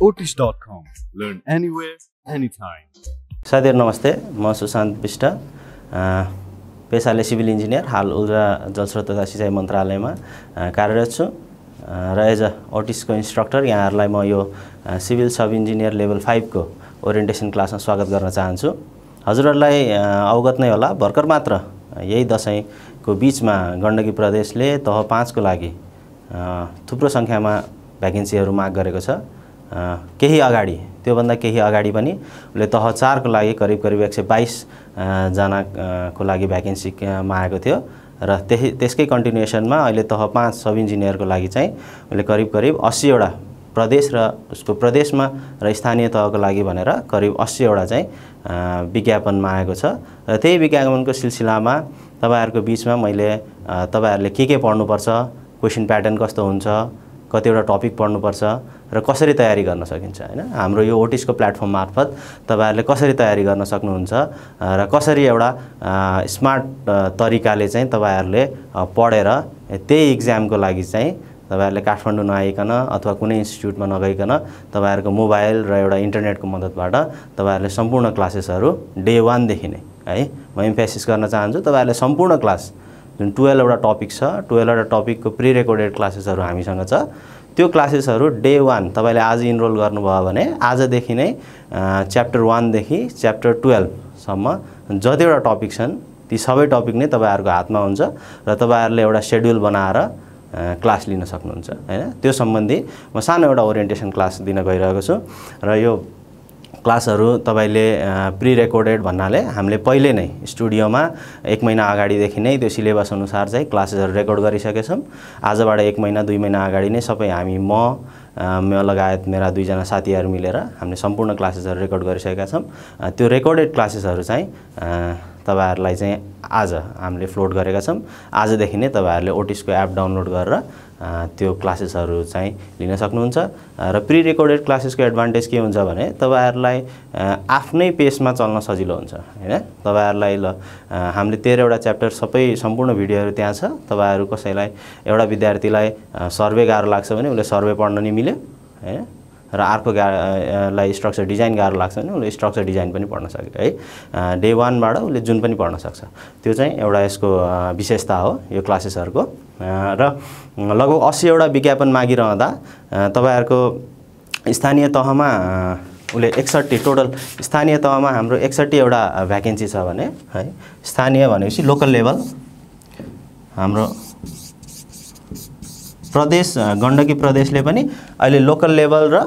otis.com. Learn anywhere, anytime. साथीहरू नमस्ते म सुशान्त विष्ट पेसाले सिभिल इन्जिनियर हाल ऊर्जा जलस्रोत तथा सिँचाइ मन्त्रालयमा कार्यरत छु र एज अ ओटिसको इन्स्ट्रक्टर यहाँहरूलाई म यो सिभिल सब इन्जिनियर लेभल फाइभको ओरिएन्टेसन क्लासमा स्वागत गर्न चाहन्छु हजुरहरूलाई अवगत नै होला भर्खर मात्र यही दसैँको बिचमा गण्डकी प्रदेशले तह पाँचको लागि थुप्रो सङ्ख्यामा भ्याकेन्सीहरू माग गरेको छ केही अगाडि त्योभन्दा केही अगाडि पनि उसले तह चारको लागि करिब करिब एक सय बाइसजनाको लागि भ्याकेन्सी मागेको थियो र त्यही त्यसकै कन्टिन्युएसनमा अहिले तह पाँच सब इन्जिनियरको लागि चाहिँ उसले करिब करिब अस्सीवटा प्रदेश र उसको प्रदेशमा र स्थानीय तहको लागि भनेर करिब अस्सीवटा चाहिँ विज्ञापनमा आएको छ र त्यही विज्ञापनको सिलसिलामा तपाईँहरूको बिचमा मैले तपाईँहरूले के के पढ्नुपर्छ क्वेसन प्याटर्न कस्तो हुन्छ कतिवटा टपिक पढ्नुपर्छ र कसरी तयारी गर्न सकिन्छ होइन हाम्रो यो ओटिसको प्लेटफर्म मार्फत तपाईँहरूले कसरी तयारी गर्न सक्नुहुन्छ र कसरी एउटा स्मार्ट तरिकाले चाहिँ तपाईँहरूले पढेर त्यही इक्जामको लागि चाहिँ तपाईँहरूले काठमाडौँ नआइकन अथवा कुनै इन्स्टिच्युटमा नगइकन तपाईँहरूको मोबाइल र एउटा इन्टरनेटको मद्दतबाट तपाईँहरूले सम्पूर्ण क्लासेसहरू डे वानदेखि नै है म इम्फेसिस गर्न चाहन्छु तपाईँहरूले सम्पूर्ण क्लास जुन टुवेल्भवटा टपिक छ टुवेल्भवटा टपिकको प्रि रेकर्डेड क्लासेसहरू हामीसँग छ त्यो क्लासेसहरू डे वान तपाईँले आज इनरोल गर्नुभयो भने आजदेखि नै च्याप्टर वानदेखि च्याप्टर टुवेल्भसम्म जतिवटा टपिक छन् ती सबै टपिक नै तपाईँहरूको हातमा हुन्छ र तपाईँहरूले एउटा सेड्युल बनाएर क्लास लिन सक्नुहुन्छ होइन त्यो सम्बन्धी म सानो एउटा ओरिएन्टेसन क्लास दिन गइरहेको छु र यो क्लासहरू तपाईँले प्रि रेकर्डेड भन्नाले हामीले पहिले नै स्टुडियोमा एक महिना अगाडिदेखि नै त्यो सिलेबस अनुसार चाहिँ क्लासेसहरू रेकर्ड गरिसकेछौँ आजबाट एक महिना दुई महिना अगाडि नै सबै हामी म म लगायत मेरा दुईजना साथीहरू मिलेर हामीले सम्पूर्ण क्लासेसहरू रेकर्ड गरिसकेका छौँ त्यो रेकर्डेड क्लासेसहरू चाहिँ तपाईँहरूलाई चाहिँ आज हामीले फ्लोट गरेका छौँ आजदेखि नै तपाईँहरूले ओटिसको एप डाउनलोड गरेर त्यो क्लासेसहरू चाहिँ लिन सक्नुहुन्छ र प्रि रेकर्डेड क्लासेसको एडभान्टेज के हुन्छ भने तपाईँहरूलाई आफ्नै पेसमा चल्न सजिलो हुन्छ होइन तपाईँहरूलाई ल हामीले तेह्रवटा च्याप्टर सबै सम्पूर्ण भिडियोहरू त्यहाँ छ तपाईँहरू कसैलाई एउटा विद्यार्थीलाई सर्वे गाह्रो लाग्छ भने उसले सर्वे पढ्न नि मिल्यो होइन र अर्को गालाई स्ट्रक्चर डिजाइन गाह्रो लाग्छ भने उसले स्ट्रक्चर डिजाइन पनि पढ्न सक्यो है डे वानबाट उसले जुन पनि पढ्न सक्छ त्यो चाहिँ एउटा यसको विशेषता हो यो क्लासेसहरूको र लगभग अस्सीवटा विज्ञापन मागिरहँदा तपाईँहरूको स्थानीय तहमा उसले एकसट्ठी टोटल स्थानीय तहमा हाम्रो एकसट्ठीवटा भ्याकेन्सी छ भने है स्थानीय भनेपछि लोकल लेभल हाम्रो प्रदेश गण्डकी प्रदेशले पनि अहिले लोकल लेभल र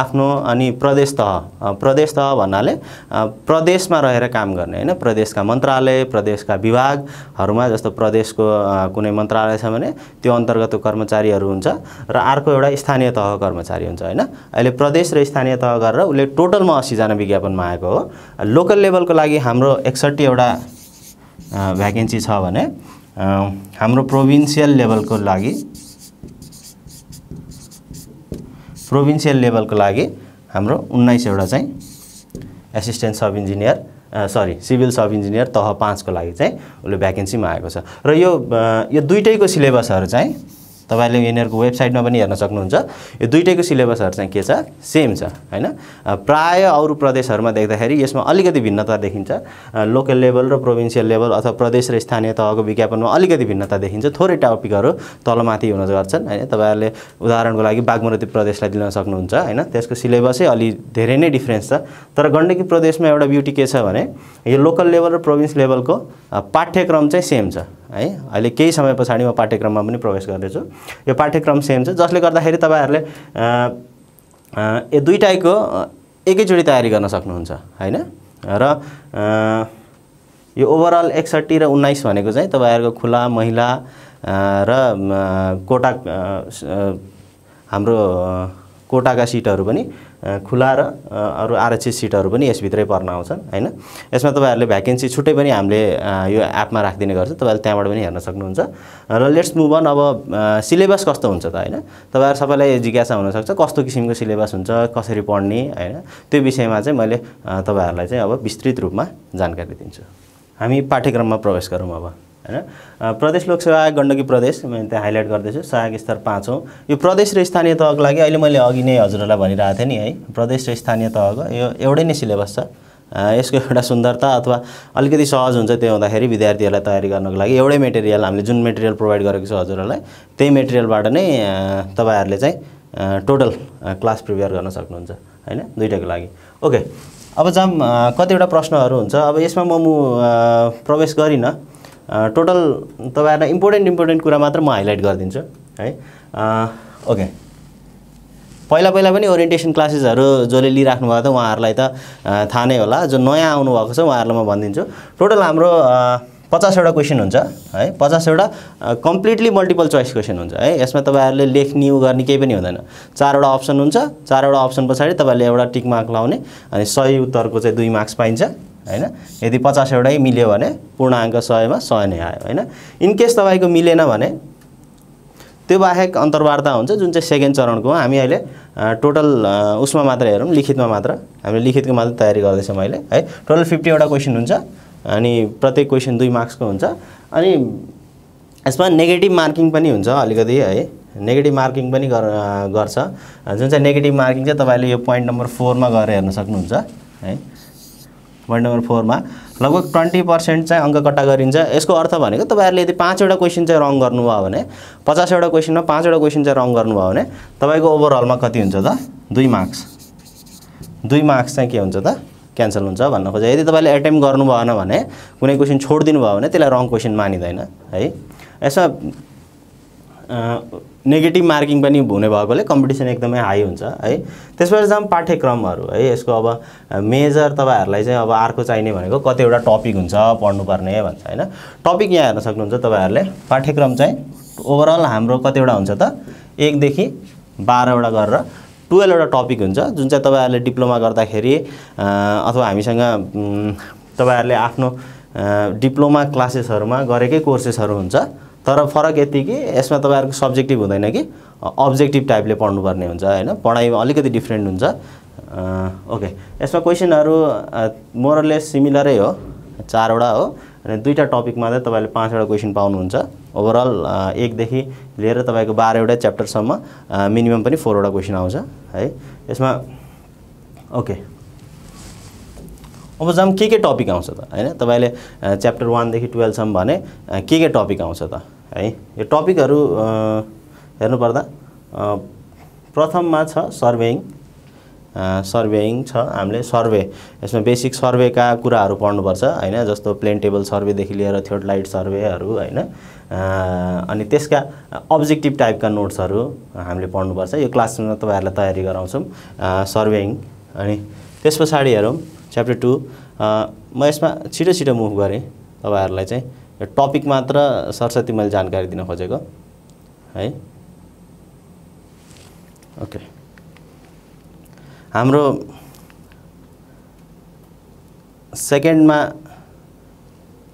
आफ्नो अनि प्रदेश तह प्रदेश तह भन्नाले प्रदेशमा रहेर काम गर्ने होइन प्रदेशका मन्त्रालय प्रदेशका विभागहरूमा जस्तो प्रदेशको कुनै मन्त्रालय छ भने त्यो अन्तर्गतको कर्मचारीहरू हुन्छ र अर्को एउटा स्थानीय तह कर्मचारी हुन्छ होइन अहिले प्रदेश र स्थानीय तह गरेर उसले टोटलमा असीजना विज्ञापनमा आएको हो लोकल लेभलको लागि हाम्रो एकसट्ठीवटा भ्याकेन्सी छ भने हाम्रो प्रोभिन्सियल लेभलको लागि प्रोभिन्सियल लेभलको लागि हाम्रो उन्नाइसवटा चाहिँ assistant sub engineer sorry civil sub engineer तह पाँचको लागि चाहिँ उसले भ्याकेन्सीमा आएको छ र यो यो दुइटैको सिलेबसहरू चाहिँ तपाईँले यिनीहरूको वेबसाइटमा पनि हेर्न सक्नुहुन्छ यो दुइटैको सिलेबसहरू चाहिँ के छ सेम छ होइन प्राय अरू प्रदेशहरूमा देख्दाखेरि यसमा अलिकति भिन्नता देखिन्छ लोकल लेभल र प्रोभिन्सियल लेभल अथवा प्रदेश र स्थानीय तहको विज्ञापनमा अलिकति भिन्नता देखिन्छ थोरै टपिकहरू तलमाथि हुन गर्छन् होइन तपाईँहरूले उदाहरणको लागि बागमती प्रदेशलाई दिन सक्नुहुन्छ होइन त्यसको सिलेबसै अलि धेरै नै डिफ्रेन्स छ तर गण्डकी प्रदेशमा एउटा ब्युटी के छ भने यो लोकल लेभल र प्रोभिन्स लेभलको पाठ्यक्रम चाहिँ सेम छ है अहिले केही समय पछाडि म पाठ्यक्रममा पनि प्रवेश गर्दैछु यो पाठ्यक्रम सेम छ जसले गर्दाखेरि तपाईँहरूले यो दुइटाको एकैचोटि तयारी गर्न सक्नुहुन्छ होइन र यो ओभरअल एकसट्ठी र उन्नाइस भनेको चाहिँ तपाईँहरूको खुला महिला र कोटा हाम्रो कोटाका सिटहरू पनि खुला र अरू आरक्षित सिटहरू पनि यसभित्रै पर्न आउँछन् होइन यसमा तपाईँहरूले भ्याकेन्सी छुट्टै पनि हामीले यो एपमा राखिदिने गर्छ तपाईँहरूले त्यहाँबाट पनि हेर्न सक्नुहुन्छ र लेट्स मुभ अन अब सिलेबस कस्तो हुन्छ त होइन तपाईँहरू सबैलाई जिज्ञासा हुनसक्छ कस्तो किसिमको सिलेबस हुन्छ कसरी पढ्ने होइन त्यो विषयमा चाहिँ मैले तपाईँहरूलाई चाहिँ अब विस्तृत रूपमा जानकारी दिन्छु हामी पाठ्यक्रममा प्रवेश गरौँ अब होइन प्रदेश लोकसेवा गण्डकी प्रदेश मैले त्यहाँ हाइलाइट गर्दैछु सहायक स्तर पाँचौँ यो प्रदेश र स्थानीय तहको लागि अहिले मैले अघि नै हजुरहरूलाई भनिरहेको थिएँ नि है प्रदेश र स्थानीय तहको यो एउटै नै सिलेबस छ यसको एउटा सुन्दरता अथवा अलिकति सहज हुन्छ त्यो हुँदाखेरि विद्यार्थीहरूलाई तयारी गर्नको लागि एउटै मेटेरियल हामीले जुन मेटेरियल प्रोभाइड गरेको छ हजुरहरूलाई त्यही मेटेरियलबाट नै तपाईँहरूले चाहिँ टोटल क्लास प्रिपेयर गर्न सक्नुहुन्छ होइन दुइटाको लागि ओके अब जाम कतिवटा प्रश्नहरू हुन्छ अब यसमा म प्रवेश गरिनँ टोटल तपाईँहरूलाई इम्पोर्टेन्ट इम्पोर्टेन्ट कुरा मात्र म हाइलाइट गरिदिन्छु है ओके पहिला पहिला पनि ओरिएन्टेसन क्लासेसहरू जसले लिइराख्नुभएको थियो उहाँहरूलाई त थाहा नै होला जो नयाँ आउनुभएको छ उहाँहरूलाई म भनिदिन्छु टोटल हाम्रो पचासवटा क्वेसन हुन्छ है पचासवटा कम्प्लिटली मल्टिपल चोइस क्वेसन हुन्छ है यसमा तपाईँहरूले लेख्ने उ गर्ने केही पनि हुँदैन चारवटा अप्सन हुन्छ चारवटा अप्सन पछाडि तपाईँहरूले एउटा टिक मार्क लाउने अनि सही उत्तरको चाहिँ दुई मार्क्स पाइन्छ होइन यदि पचासवटै मिल्यो भने पूर्णाङ्क सयमा सय नै आयो होइन केस तपाईँको मिलेन भने त्यो बाहेक अन्तर्वार्ता हुन्छ जुन चाहिँ सेकेन्ड चरणको हामी अहिले टोटल उसमा मात्र हेरौँ लिखितमा मात्र हामीले लिखितको मात्र तयारी गर्दैछौँ अहिले है टोटल फिफ्टीवटा क्वेसन हुन्छ अनि प्रत्येक क्वेसन दुई मार्क्सको हुन्छ अनि यसमा नेगेटिभ मार्किङ पनि हुन्छ अलिकति है नेगेटिभ मार्किङ पनि गर्छ जुन चाहिँ नेगेटिभ मार्किङ चाहिँ तपाईँले यो पोइन्ट नम्बर फोरमा गएर हेर्न सक्नुहुन्छ है पोइन्ट नम्बर फोरमा लगभग ट्वेन्टी पर्सेन्ट चाहिँ अङ्क कट्टा गरिन्छ यसको अर्थ भनेको तपाईँहरूले यदि पाँचवटा क्वेसन चाहिँ रङ गर्नुभयो भने पचासवटा क्वेसनमा पाँचवटा क्वेसन चाहिँ रङ गर्नुभयो भने तपाईँको ओभरअलमा कति हुन्छ त दुई मार्क्स दुई मार्क्स चाहिँ के हुन्छ त क्यान्सल हुन्छ भन्न खोजेँ यदि तपाईँले एटेम्प गर्नुभएन भने कुनै क्वेसन छोडिदिनु भयो भने त्यसलाई रङ क्वेसन मानिँदैन है यसमा नेगेटिभ मार्किङ पनि हुने भएकोले कम्पिटिसन एकदमै हाई हुन्छ है त्यसपछि जाउँ पाठ्यक्रमहरू है यसको अब मेजर तपाईँहरूलाई चाहिँ अब अर्को चाहिने भनेको कतिवटा टपिक हुन्छ पढ्नुपर्ने भन्छ होइन टपिक यहाँ हेर्न सक्नुहुन्छ तपाईँहरूले पाठ्यक्रम चाहिँ ओभरअल हाम्रो कतिवटा हुन्छ त एकदेखि बाह्रवटा गरेर टुवेल्भवटा टपिक हुन्छ जुन चाहिँ तपाईँहरूले डिप्लोमा गर्दाखेरि अथवा हामीसँग तपाईँहरूले आफ्नो डिप्लोमा क्लासेसहरूमा गरेकै कोर्सेसहरू हुन्छ तर फरक यति कि यसमा तपाईँहरूको सब्जेक्टिभ हुँदैन कि अब्जेक्टिभ टाइपले पढ्नुपर्ने हुन्छ होइन पढाइमा अलिकति डिफ्रेन्ट हुन्छ ओके यसमा क्वेसनहरू मोरलेस सिमिलरै हो चारवटा हो अनि दुईवटा टपिकमा चाहिँ तपाईँले पाँचवटा क्वेसन पाउनुहुन्छ ओभरअल एकदेखि लिएर तपाईँको बाह्रवटा च्याप्टरसम्म मिनिमम पनि फोरवटा क्वेसन आउँछ है यसमा ओके अब जाम के के टपिक आउँछ त होइन तपाईँले च्याप्टर वानदेखि टुवेल्भसम्म भने के के टपिक आउँछ त है यो टपिकहरू हेर्नुपर्दा प्रथममा छ सर्वेइङ सर्वेइङ छ हामीले सर्वे यसमा बेसिक सर्वेका कुराहरू पढ्नुपर्छ होइन जस्तो प्लेन टेबल सर्वेदेखि लिएर लाइट सर्वेहरू होइन अनि त्यसका अब्जेक्टिभ टाइपका नोट्सहरू हामीले पढ्नुपर्छ यो क्लासमा तपाईँहरूलाई तयारी गराउँछौँ सर्वेइङ अनि त्यस पछाडि हेरौँ च्याप्टर टू म यसमा छिटो छिटो मुभ गरेँ तपाईँहरूलाई चाहिँ टपिक मात्र सरस्वती मैले जानकारी दिन खोजेको है ओके हाम्रो सेकेन्डमा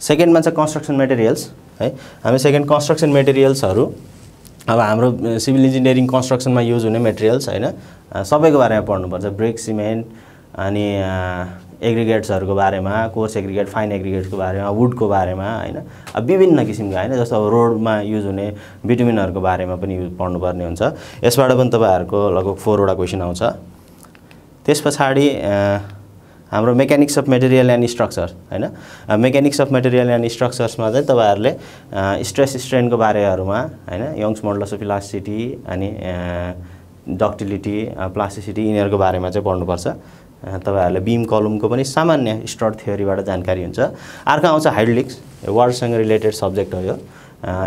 सेकेन्डमा चाहिँ कन्स्ट्रक्सन मेटेरियल्स है हामी सेकेन्ड कन्स्ट्रक्सन मेटेरियल्सहरू अब हाम्रो सिभिल इन्जिनियरिङ कन्स्ट्रक्सनमा युज हुने मेटेरियल्स होइन सबैको बारेमा पढ्नुपर्छ ब्रेक सिमेन्ट अनि एग्रिगेट्सहरूको बारेमा कोर्स एग्रिगेट फाइन एग्रिगेट्सको बारेमा वुडको बारेमा होइन विभिन्न किसिमका होइन जस्तो अब रोडमा युज हुने भिटामिनहरूको बारेमा पनि पढ्नुपर्ने हुन्छ यसबाट पनि तपाईँहरूको लगभग फोरवटा क्वेसन आउँछ त्यस पछाडि हाम्रो mechanics of material and structure होइन मेकानिक्स अफ मेटेरियल एन्ड स्ट्रक्चर्समा चाहिँ तपाईँहरूले स्ट्रेस स्ट्रेनको बारेहरूमा होइन यङ्स मोडल्स अफ इलास्टिसिटी अनि डक्टिलिटी प्लास्टिसिटी यिनीहरूको बारेमा चाहिँ पढ्नुपर्छ तपाईँहरूलाई बिम कलमको पनि सामान्य स्ट्रट थियोबाट जानकारी हुन्छ अर्को आउँछ हाइडलिक्स वाटरसँग रिलेटेड सब्जेक्ट हो यो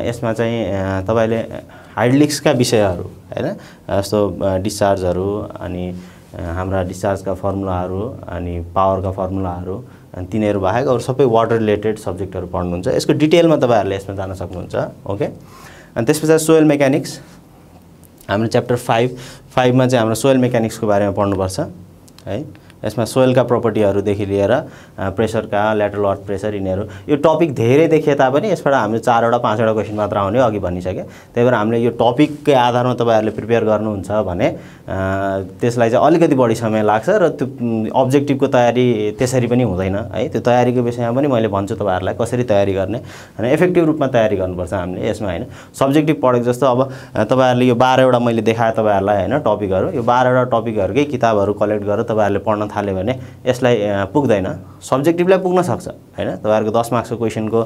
यसमा चाहिँ तपाईँले हाइडलिक्सका विषयहरू होइन जस्तो डिस्चार्जहरू अनि हाम्रा डिस्चार्जका फर्मुलाहरू अनि पावरका फर्मुलाहरू अनि तिनीहरू बाहेक अरू सबै वाटर रिलेटेड सब्जेक्टहरू पढ्नुहुन्छ यसको डिटेलमा तपाईँहरूले यसमा जान सक्नुहुन्छ ओके अनि त्यस पछाडि सोयल मेकानिक्स हाम्रो च्याप्टर फाइभ फाइभमा चाहिँ हाम्रो सोयल मेकानिक्सको बारेमा पढ्नुपर्छ है यसमा सोइलका प्रपर्टीहरूदेखि लिएर प्रेसरका ल्याटरल अर्थ प्रेसर यिनीहरू यो टपिक धेरै देखिए तापनि यसबाट हामीले चारवटा पाँचवटा क्वेसन मात्र आउने अघि भनिसकेँ त्यही भएर हामीले यो टपिककै आधारमा तपाईँहरूले प्रिपेयर गर्नुहुन्छ भने त्यसलाई चाहिँ अलिकति बढी समय लाग्छ र त्यो अब्जेक्टिभको तयारी त्यसरी पनि हुँदैन है त्यो तयारीको विषयमा पनि मैले भन्छु तपाईँहरूलाई कसरी तयारी गर्ने होइन इफेक्टिभ रूपमा तयारी गर्नुपर्छ हामीले यसमा होइन सब्जेक्टिभ पढेको जस्तो अब तपाईँहरूले यो बाह्रवटा मैले देखाएँ तपाईँहरूलाई होइन टपिकहरू यो बाह्रवटा टपिकहरूकै किताबहरू कलेक्ट गरेर तपाईँहरूले पढ्न थाल्यो भने यसलाई पुग्दैन सब्जेक्टिभलाई पुग्न सक्छ होइन तपाईँहरूको दस मार्क्सको क्वेसनको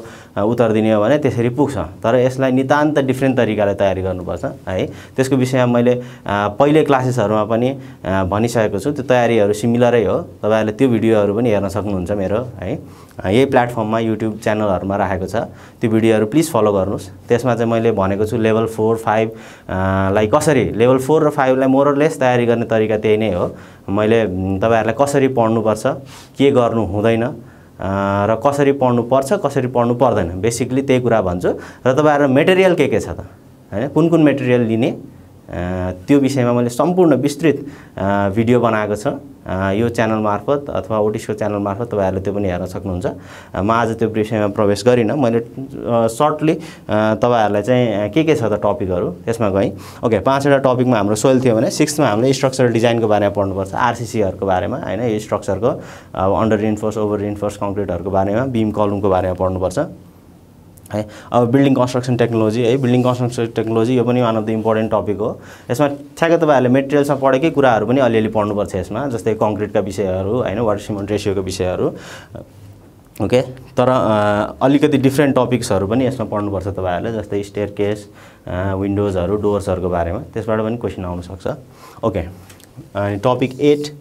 उत्तर दिने हो भने त्यसरी पुग्छ तर यसलाई नितान्त डिफ्रेन्ट तरिकाले तयारी गर्नुपर्छ है त्यसको विषयमा मैले पहिले क्लासेसहरूमा पनि भनिसकेको छु त्यो तयारीहरू सिमिलरै हो तपाईँहरूले त्यो भिडियोहरू पनि हेर्न सक्नुहुन्छ मेरो है यही प्लेटफर्ममा युट्युब च्यानलहरूमा राखेको छ त्यो भिडियोहरू प्लिज फलो गर्नुहोस् त्यसमा चाहिँ मैले भनेको छु लेभल फोर फाइभ लाई कसरी लेभल फोर र फाइभलाई मोरलेस तयारी गर्ने तरिका त्यही नै हो मैले तपाईँहरूलाई कसरी पढ्नुपर्छ के गर्नु हुँदैन र कसरी पढ्नुपर्छ कसरी पढ्नु पर्दैन बेसिकली त्यही कुरा भन्छु र तपाईँहरू मेटेरियल के के छ त होइन कुन कुन मेटेरियल लिने त्यो विषयमा मैले सम्पूर्ण विस्तृत भिडियो बनाएको छ यो च्यानल मार्फत अथवा ओटिसको च्यानल मार्फत तपाईँहरूले त्यो पनि हेर्न सक्नुहुन्छ म आज त्यो विषयमा प्रवेश गरिनँ मैले सर्टली तपाईँहरूलाई चाहिँ के के छ त टपिकहरू त्यसमा गएँ ओके पाँचवटा टपिकमा हाम्रो सोइल थियो भने सिक्समा हामीले स्ट्रक्चरल डिजाइनको बारेमा पढ्नुपर्छ आरसिसीहरूको बारेमा होइन यो स्ट्रक्चरको अन्डर इन्फोर्स ओभर इन्फोर्स कङ्क्रिटहरूको बारेमा बिम कलुमको बारेमा पढ्नुपर्छ है अब बिल्डिङ कन्स्ट्रक्सन टेक्नोलोजी है बिल्डिङ कन्स्ट्रक्सन टेक्नोलोजी यो पनि one of the important topic हो यसमा ठ्याक्कै तपाईँहरूले मेटेरियल्समा पढेकै कुराहरू पनि अलिअलि पढ्नुपर्छ यसमा जस्तै कङ्क्रिटका विषयहरू होइन वाटर सिमेन्ट रेसियोको विषयहरू ओके तर अलिकति डिफ्रेन्ट टपिक्सहरू पनि यसमा पढ्नुपर्छ तपाईँहरूले जस्तै स्टेयर केस विन्डोजहरू डोर्सहरूको बारेमा त्यसबाट पनि क्वेसन आउनसक्छ ओके अनि topic eight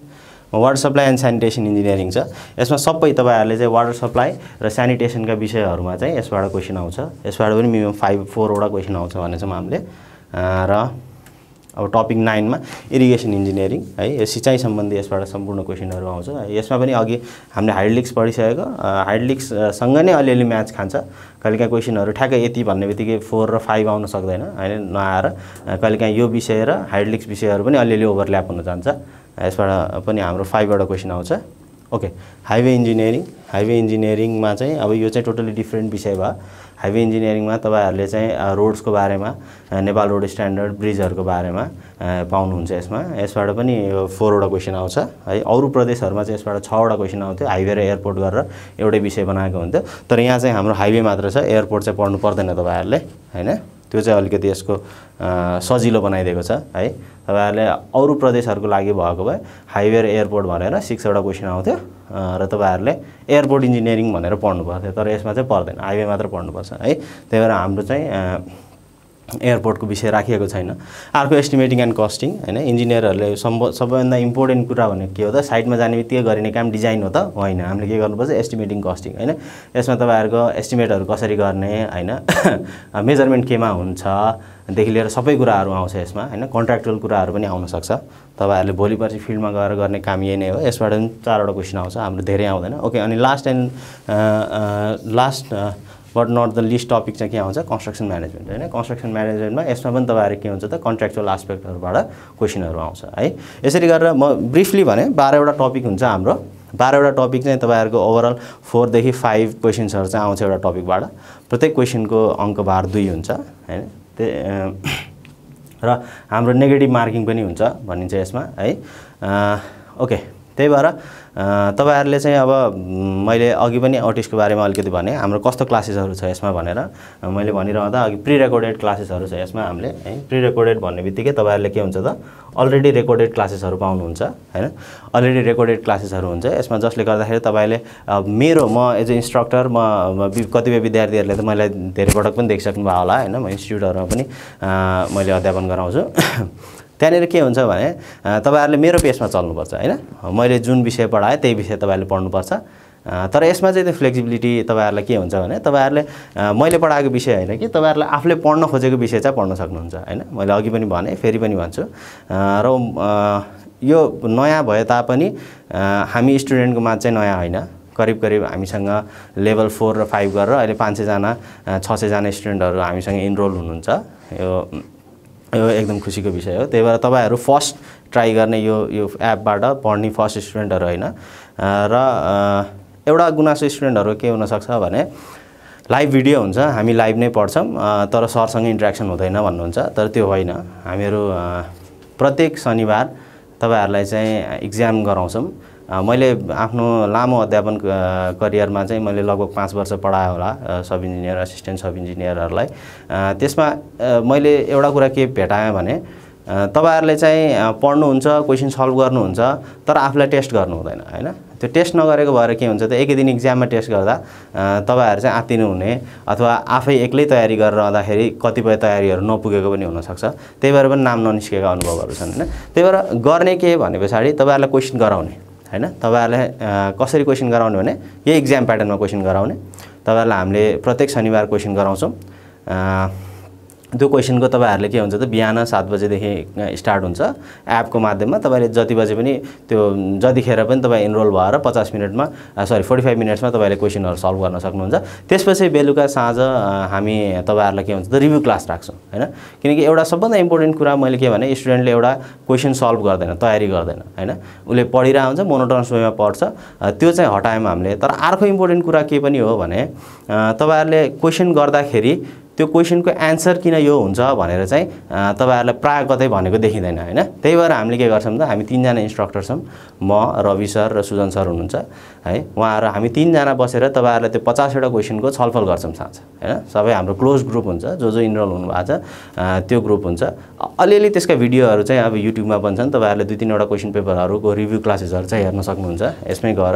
water supply and sanitation engineering छ यसमा सबै तपाईँहरूले चाहिँ वाटर सप्लाई र सेनिटेसनका विषयहरूमा चाहिँ यसबाट क्वेसन आउँछ यसबाट पनि मिनिमम फाइभ फोरवटा क्वेसन आउँछ भनेछौँ हामीले र अब टपिक नाइनमा इरिगेसन इन्जिनियरिङ है यो सिँचाइ सम्बन्धी यसबाट सम्पूर्ण क्वेसनहरू आउँछ यसमा पनि अघि हामीले हाइडलिक्स पढिसकेको हाइडलिक्ससँग नै अलिअलि म्याच खान्छ कहिलेकाहीँ क्वेसनहरू ठ्याक्कै यति भन्ने बित्तिकै फोर र फाइभ आउन सक्दैन होइन नआएर कहिलेकाहीँ यो विषय र हाइडलिक्स विषयहरू पनि अलिअलि ओभरल्याप हुन जान्छ यसबाट पनि हाम्रो फाइभवटा क्वेसन आउँछ ओके हाइवे इन्जिनियरिङ हाइवे इन्जिनियरिङमा चाहिँ अब यो चाहिँ टोटल्ली डिफ्रेन्ट विषय भयो हाइवे इन्जिनियरिङमा तपाईँहरूले चाहिँ रोड्सको बारेमा नेपाल रोड स्ट्यान्डर्ड ब्रिजहरूको बारेमा पाउनुहुन्छ यसमा यसबाट पनि फोरवटा क्वेसन आउँछ है अरू प्रदेशहरूमा चाहिँ यसबाट छवटा क्वेसन आउँथ्यो हाइवे र एयरपोर्ट गरेर एउटै विषय बनाएको हुन्थ्यो तर यहाँ चाहिँ हाम्रो हाइवे मात्र छ एयरपोर्ट चाहिँ पढ्नु पर्दैन तपाईँहरूले होइन त्यो चाहिँ अलिकति यसको सजिलो बनाइदिएको छ है तपाईँहरूले अरू प्रदेशहरूको लागि भएको भए हाइवे एयरपोर्ट भनेर सिक्सवटा क्वेसन आउँथ्यो र तपाईँहरूले एयरपोर्ट इन्जिनियरिङ भनेर पढ्नु पर्थ्यो तर यसमा चाहिँ पर्दैन हाइवे मात्र पढ्नुपर्छ है त्यही भएर हाम्रो चाहिँ एयरपोर्टको विषय राखिएको छैन अर्को एस्टिमेटिङ एन्ड कस्टिङ होइन इन्जिनियरहरूले सम्भ सबैभन्दा इम्पोर्टेन्ट कुरा भनेको के हो त साइडमा जाने बित्तिकै गरिने काम डिजाइन हो त होइन हामीले के गर्नुपर्छ एस्टिमेटिङ कस्टिङ होइन यसमा तपाईँहरूको एस्टिमेटहरू कसरी गर्ने होइन मेजरमेन्ट केमा हुन्छ देखि लिएर सबै कुराहरू आउँछ यसमा होइन कन्ट्राक्चुअल कुराहरू पनि आउनसक्छ तपाईँहरूले भोलि पर्सि फिल्डमा गएर गर्ने काम यही नै हो यसबाट पनि चारवटा क्वेसन आउँछ हाम्रो धेरै आउँदैन ओके अनि last and last but not the least topic चाहिँ के आउँछ कन्स्ट्रक्सन म्यानेजमेन्ट होइन कन्स्ट्रक्सन म्यानेजमेन्टमा यसमा पनि तपाईँहरू के हुन्छ त कन्ट्राक्चुअल आस्पेक्टहरूबाट क्वेसनहरू आउँछ है यसरी गरेर म ब्रिफली भने बाह्रवटा टपिक हुन्छ हाम्रो बाह्रवटा टपिक चाहिँ तपाईँहरूको ओभरअल फोरदेखि फाइभ क्वेसन्सहरू चाहिँ आउँछ एउटा टपिकबाट प्रत्येक क्वेसनको अङ्क भार दुई हुन्छ होइन र हाम्रो नेगेटिभ मार्किङ पनि हुन्छ भनिन्छ यसमा है ओके त्यही भएर तपाईँहरूले चाहिँ अब मैले अघि पनि आर्टिस्टको बारेमा अलिकति भने हाम्रो कस्तो क्लासेसहरू छ यसमा भनेर मैले भनिरहँदा अघि प्रि रेकर्डेड क्लासेसहरू छ यसमा हामीले है प्रि रेकर्डेड भन्ने बित्तिकै तपाईँहरूले के हुन्छ त अलरेडी रेकर्डेड क्लासेसहरू पाउनुहुन्छ होइन अलरेडी रेकर्डेड क्लासेसहरू हुन्छ यसमा जसले गर्दाखेरि तपाईँले मेरो म एज अ इन्स्ट्रक्टर म कतिपय विद्यार्थीहरूले त मैले धेरै पटक पनि देखिसक्नुभयो होला होइन म इन्स्टिट्युटहरूमा पनि मैले अध्यापन गराउँछु त्यहाँनिर के हुन्छ भने तपाईँहरूले मेरो पेसमा चल्नुपर्छ होइन मैले जुन विषय पढाएँ त्यही विषय तपाईँहरूले पढ्नुपर्छ तर यसमा चाहिँ त्यो फ्लेक्सिबिलिटी तपाईँहरूलाई के हुन्छ भने तपाईँहरूले मैले पढाएको विषय होइन कि तपाईँहरूले आफूले पढ्न खोजेको विषय चाहिँ पढ्न सक्नुहुन्छ होइन मैले अघि पनि भने फेरि पनि भन्छु र यो नयाँ भए तापनि हामी स्टुडेन्टको माझ चाहिँ नयाँ होइन करिब करिब हामीसँग लेभल फोर र फाइभ गरेर अहिले पाँच सयजना छ सयजना स्टुडेन्टहरू हामीसँग इनरोल हुनुहुन्छ यो यो एकदम खुसीको विषय हो त्यही भएर तपाईँहरू फर्स्ट ट्राई गर्ने यो यो एपबाट पढ्ने फर्स्ट स्टुडेन्टहरू होइन र एउटा गुनासो स्टुडेन्टहरू के हुनसक्छ भने लाइभ भिडियो हुन्छ हामी लाइभ नै पढ्छौँ तर सरसँग इन्ट्रेक्सन हुँदैन भन्नुहुन्छ तर त्यो होइन हामीहरू प्रत्येक शनिबार तपाईँहरूलाई चाहिँ इक्जाम गराउँछौँ मैले आफ्नो लामो अध्यापन करियरमा चाहिँ मैले लगभग पाँच वर्ष पढाएँ होला सब इन्जिनियर असिस्टेन्ट सब इन्जिनियरहरूलाई त्यसमा मैले एउटा कुरा के भेटाएँ भने तपाईँहरूले चाहिँ पढ्नुहुन्छ क्वेसन सल्भ गर्नुहुन्छ तर आफूलाई टेस्ट गर्नु हुँदैन होइन त्यो टेस्ट नगरेको भएर के हुन्छ त एकै दिन इक्जाममा टेस्ट गर्दा तपाईँहरू चाहिँ आत्तिनु हुने अथवा आफै एक्लै तयारी गरेर आउँदाखेरि कतिपय तयारीहरू नपुगेको पनि हुनसक्छ त्यही भएर पनि नाम ननिस्केका अनुभवहरू छन् होइन त्यही भएर गर्ने के भने पछाडि तपाईँहरूलाई क्वेसन गराउने होइन तपाईँहरूलाई कसरी क्वेसन गराउने भने यही इक्जाम प्याटर्नमा क्वेसन गराउने तपाईँहरूलाई हामीले प्रत्येक शनिबार क्वेसन गराउँछौँ त्यो क्वेसनको तपाईँहरूले के हुन्छ त बिहान सात बजेदेखि स्टार्ट हुन्छ एपको माध्यममा तपाईँले जति बजे पनि त्यो जतिखेर पनि तपाईँ इनरोल भएर पचास मिनटमा सरी फोर्टी फाइभ मिनट्समा तपाईँले क्वेसनहरू सल्भ गर्न सक्नुहुन्छ त्यसपछि बेलुका साँझ हामी तपाईँहरूलाई के हुन्छ त रिभ्यू क्लास राख्छौँ होइन किनकि एउटा सबभन्दा इम्पोर्टेन्ट कुरा मैले के भने स्टुडेन्टले एउटा क्वेसन सल्भ गर्दैन तयारी गर्दैन होइन उसले पढिरहेको हुन्छ मोनोटर्स वेमा पढ्छ त्यो चाहिँ हटायौँ हामीले तर अर्को इम्पोर्टेन्ट कुरा के पनि हो भने तपाईँहरूले क्वेसन गर्दाखेरि त्यो क्वेसनको एन्सर किन यो हुन्छ भनेर चाहिँ तपाईँहरूलाई प्रायः कतै भनेको देखिँदैन होइन त्यही भएर हामीले के गर्छौँ त हामी तिनजना इन्स्ट्रक्टर छौँ म रवि सर र सुजन सर हुनुहुन्छ है उहाँहरू हामी तिनजना बसेर तपाईँहरूलाई त्यो पचासवटा क्वेसनको छलफल गर्छौँ साँझ होइन सबै हाम्रो क्लोज ग्रुप हुन्छ जो जो इनरोल हुनुभएको छ त्यो ग्रुप हुन्छ अलिअलि त्यसका भिडियोहरू चाहिँ अब युट्युबमा बन्छन् तपाईँहरूले दुई तिनवटा क्वेसन पेपरहरूको रिभ्यू क्लासेसहरू चाहिँ हेर्न सक्नुहुन्छ यसमै गएर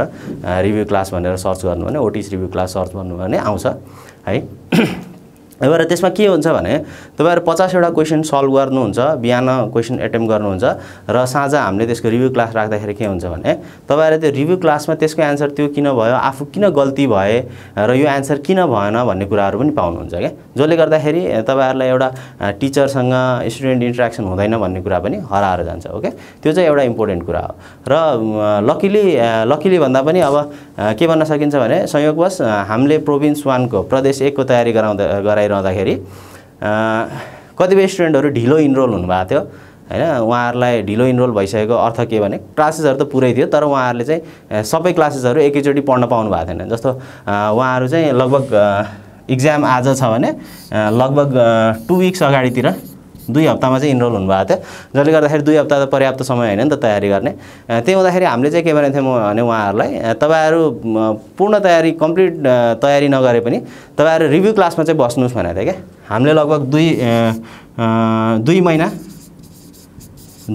रिभ्यू क्लास भनेर सर्च गर्नु भने ओटिस रिभ्यू क्लास सर्च गर्नु भने आउँछ है भएर त्यसमा के हुन्छ भने तपाईँहरू पचासवटा क्वेसन सल्भ गर्नुहुन्छ बिहान क्वेसन एटेम्प गर्नुहुन्छ र साँझ हामीले त्यसको रिभ्यू क्लास राख्दाखेरि के हुन्छ भने तपाईँहरू त्यो रिभ्यू क्लासमा त्यसको एन्सर त्यो किन भयो आफू किन गल्ती भए र यो एन्सर किन भएन भन्ने कुराहरू पनि पाउनुहुन्छ क्या जसले गर्दाखेरि तपाईँहरूलाई एउटा टिचरसँग स्टुडेन्ट इन्ट्रेक्सन हुँदैन भन्ने कुरा पनि हराएर जान्छ ओके त्यो चाहिँ एउटा इम्पोर्टेन्ट कुरा हो र लकिली लकिली भन्दा पनि अब के भन्न सकिन्छ भने संयोगवश हामीले प्रोभिन्स वानको प्रदेश एकको तयारी गराउँदा गराइ गइरहँदाखेरि कतिपय स्टुडेन्टहरू ढिलो इनरोल हुनुभएको थियो होइन उहाँहरूलाई ढिलो इनरोल भइसकेको अर्थ के भने क्लासेसहरू त पुरै थियो तर उहाँहरूले चाहिँ सबै क्लासेसहरू एकैचोटि पढ्न पाउनु भएको थिएन जस्तो उहाँहरू चाहिँ लगभग इक्जाम आज छ भने लगभग टु विक्स अगाडितिर दुई हप्तामा चाहिँ इनरोल हुनुभएको थियो जसले गर्दाखेरि दुई हप्ता त पर्याप्त समय होइन नि त तयारी गर्ने त्यही हुँदाखेरि हामीले चाहिँ के भनेको थियौँ भने उहाँहरूलाई तपाईँहरू पूर्ण तयारी कम्प्लिट तयारी नगरे पनि तपाईँहरू रिभ्यू क्लासमा चाहिँ बस्नुहोस् भनेको थियो क्या हामीले लगभग दुई दुई महिना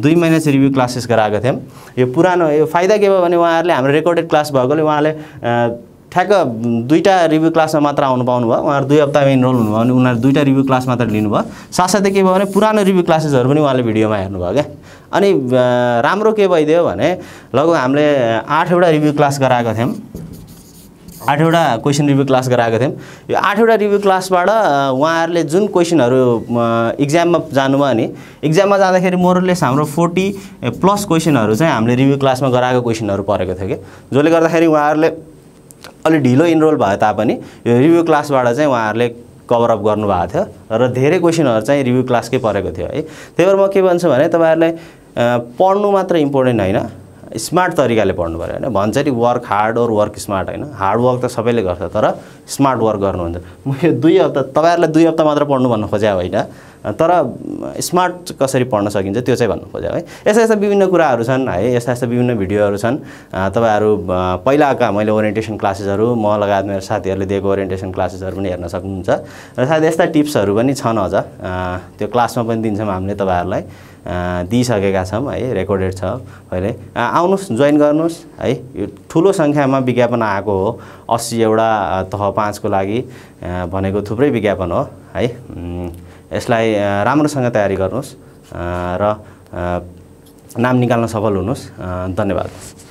दुई महिना चाहिँ रिभ्यू क्लासेस गराएको थियौँ यो पुरानो यो फाइदा के भयो भने उहाँहरूले हाम्रो रेकर्डेड क्लास भएकोले उहाँले ठ्याक्क दुईवटा रिभ्यू क्लासमा मात्र आउनु भयो उहाँहरू दुई हप्तामा इनरोल हुनुभयो भने उनीहरू दुईवटा रिभ्यू क्लास मात्र लिनुभयो साथसाथै के भयो भने पुरानो रिभ्यू क्लासेसहरू पनि उहाँले भिडियोमा हेर्नुभयो क्या अनि राम्रो के भइदियो भने लगभग हामीले आठवटा रिभ्यू क्लास गराएको थियौँ आठवटा क्वेसन रिभ्यू क्लास गराएको थियौँ यो आठवटा रिभ्यू क्लासबाट उहाँहरूले जुन क्वेसनहरू इक्जाममा जानुभयो नि इक्जाममा जाँदाखेरि मोरलेस हाम्रो फोर्टी प्लस क्वेसनहरू चाहिँ हामीले रिभ्यू क्लासमा गराएको क्वेसनहरू परेको थियो कि जसले गर्दाखेरि उहाँहरूले अलि ढिलो इनरोल भए तापनि यो रिभ्यू क्लासबाट चाहिँ उहाँहरूले कभरअप गर्नुभएको थियो र धेरै क्वेसनहरू चाहिँ रिभ्यू क्लासकै परेको थियो है त्यही भएर म के भन्छु भने तपाईँहरूलाई पढ्नु मात्र इम्पोर्टेन्ट होइन स्मार्ट तरिकाले पढ्नु पऱ्यो होइन भन्छ नि work hard or work smart होइन हार्ड वर्क त सबैले गर्छ तर स्मार्ट वर्क गर्नुहुन्छ म यो दुई हप्ता तपाईँहरूलाई दुई हप्ता मात्र पढ्नु भन्नु खोजेको होइन तर स्मार्ट कसरी पढ्न सकिन्छ त्यो चाहिँ भन्नु खोजेको है यस्ता यस्ता विभिन्न कुराहरू छन् है यस्ता यस्ता विभिन्न भिडियोहरू छन् तपाईँहरू पहिलाका मैले ओरिएन्टेसन क्लासेसहरू म लगायत मेरो साथीहरूले दिएको ओरिएन्टेसन क्लासेसहरू पनि हेर्न सक्नुहुन्छ र सायद यस्ता टिप्सहरू पनि छन् अझ त्यो क्लासमा पनि दिन्छौँ हामीले तपाईँहरूलाई दिइसकेका छौँ है रेकर्डेड छ अहिले आउनुहोस् जोइन गर्नुहोस् है यो ठुलो सङ्ख्यामा विज्ञापन आएको हो अस्सी एउटा तह पाँचको लागि भनेको थुप्रै विज्ञापन हो है यसलाई राम्रोसँग तयारी गर्नुहोस् र नाम निकाल्न सफल हुनुहोस् धन्यवाद